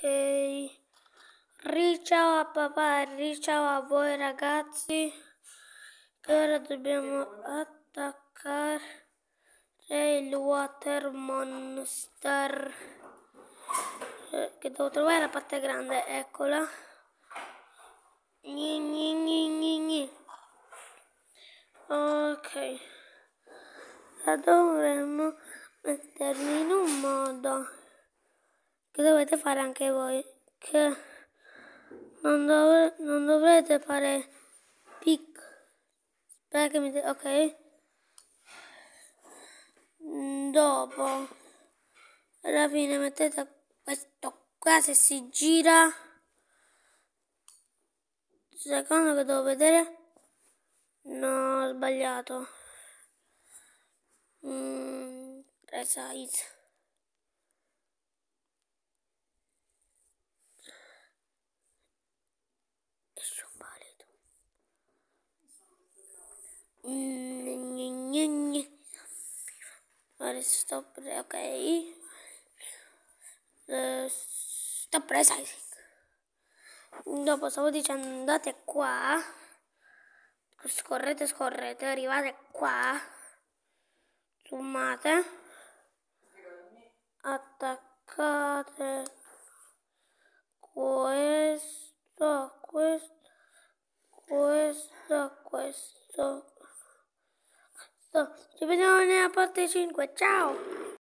Ok. Ri, a papà, e ciao a voi ragazzi. Che ora dobbiamo attaccare il water monster. Eh, che devo trovare la parte grande, eccola. Gni, gni, gni, gni, Ok. La dovremmo metterli in un modo che dovete fare anche voi, che non, dov non dovrete fare pic. Spera che mi... ok. Dopo, alla fine mettete questo qua, se si gira, secondo che devo vedere, no, ho sbagliato. Mm, resize. Fare stop, ok. Eh, stop resizing. Dopo stavo dicendo andate qua. Scorrete, scorrete, arrivate qua. Zoomate. Attaccate questo, questo, questo, questo ci vediamo nella parte 5, ciao!